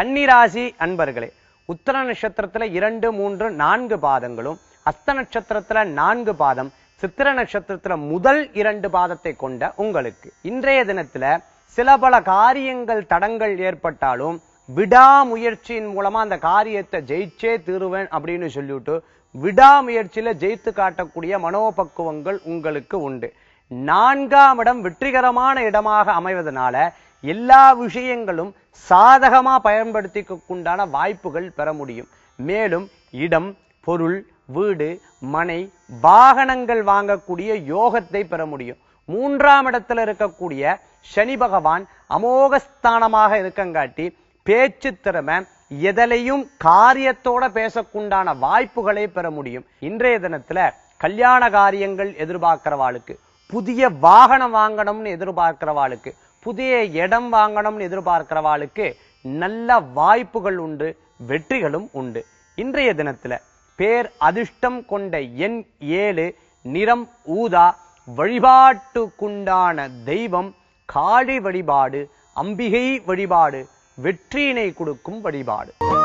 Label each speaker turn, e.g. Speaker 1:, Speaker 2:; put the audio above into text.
Speaker 1: கன்னிராசி அன்பர்களே உத்தர நட்சத்திரத்துல இரண்டு மூன்று நான்கு பாதங்களும் அஸ்த நட்சத்திரத்துல நான்கு பாதம் சித்திர நட்சத்திரத்துல முதல் இரண்டு பாதத்தை கொண்ட உங்களுக்கு இன்றைய தினத்துல சில பல காரியங்கள் தடங்கள் ஏற்பட்டாலும் விடாமுயற்சியின் மூலமா அந்த காரியத்தை ஜெயிச்சே தீருவேன் அப்படின்னு சொல்லிவிட்டு விடாமுயற்சியில ஜெயித்து காட்டக்கூடிய மனோபக்குவங்கள் உங்களுக்கு உண்டு நான்காம் இடம் வெற்றிகரமான இடமாக அமைவதனால எல்லா விஷயங்களும் சாதகமா பயன்படுத்திக்குண்டான வாய்ப்புகள் பெற முடியும் மேலும் இடம் பொருள் வீடு மனை வாகனங்கள் வாங்கக்கூடிய யோகத்தை பெற முடியும் மூன்றாம் இடத்துல இருக்கக்கூடிய சனி பகவான் அமோகஸ்தானமாக இருக்கங்காட்டி பேச்சு திறமை எதலையும் காரியத்தோட பேசக்குண்டான வாய்ப்புகளை பெற முடியும் இன்றைய தினத்துல கல்யாண காரியங்கள் எதிர்பார்க்கிறவாளுக்கு புதிய வாகனம் வாங்கணும்னு எதிர்பார்க்கிறவாளுக்கு புதிய இடம் வாங்கணும்னு எதிர்பார்க்கிறவாளுக்கு நல்ல வாய்ப்புகள் உண்டு வெற்றிகளும் உண்டு இன்றைய தினத்துல பேர் அதிர்ஷ்டம் கொண்ட எண் ஏழு நிறம் ஊதா வழிபாட்டுக்குண்டான தெய்வம் காளி வழிபாடு அம்பிகை வழிபாடு வெற்றியினை கொடுக்கும் வழிபாடு